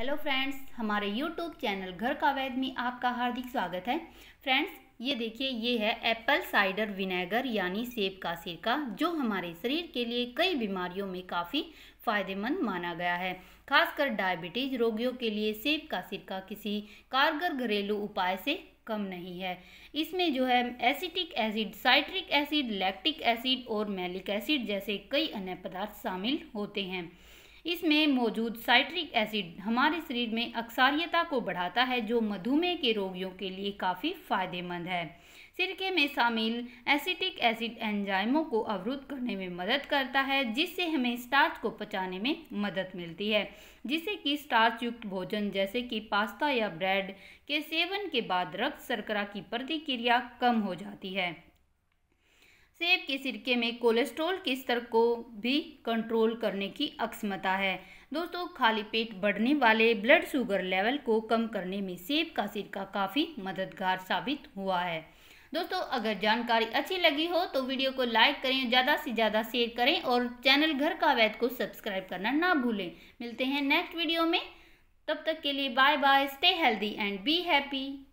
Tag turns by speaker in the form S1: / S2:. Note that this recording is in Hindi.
S1: हेलो फ्रेंड्स हमारे यूट्यूब चैनल घर का वैद में आपका हार्दिक स्वागत है फ्रेंड्स ये देखिए ये है एप्पल साइडर विनेगर यानी सेब का सिरका जो हमारे शरीर के लिए कई बीमारियों में काफ़ी फ़ायदेमंद माना गया है खासकर डायबिटीज रोगियों के लिए सेब का सिरका किसी कारगर घरेलू उपाय से कम नहीं है इसमें जो है acetic acid citric acid lactic acid और मेलिक एसिड जैसे कई अन्य पदार्थ शामिल होते हैं इसमें मौजूद साइट्रिक एसिड हमारे शरीर में अक्सारियता को बढ़ाता है जो मधुमेह के रोगियों के लिए काफ़ी फायदेमंद है सिरके में शामिल एसिटिक एसिड एंजाइमों को अवरुद्ध करने में मदद करता है जिससे हमें स्टार्च को पचाने में मदद मिलती है जिससे कि स्टार्च युक्त भोजन जैसे कि पास्ता या ब्रेड के सेवन के बाद रक्त शर्करा की प्रतिक्रिया कम हो जाती है सेब के सिरके में कोलेस्ट्रॉल के स्तर को भी कंट्रोल करने की अक्षमता है दोस्तों खाली पेट बढ़ने वाले ब्लड शुगर लेवल को कम करने में सेब का सिरका काफ़ी मददगार साबित हुआ है दोस्तों अगर जानकारी अच्छी लगी हो तो वीडियो को लाइक करें ज़्यादा से ज़्यादा शेयर करें और चैनल घर का वैद को सब्सक्राइब करना ना भूलें मिलते हैं नेक्स्ट वीडियो में तब तक के लिए bye bye stay healthy and be happy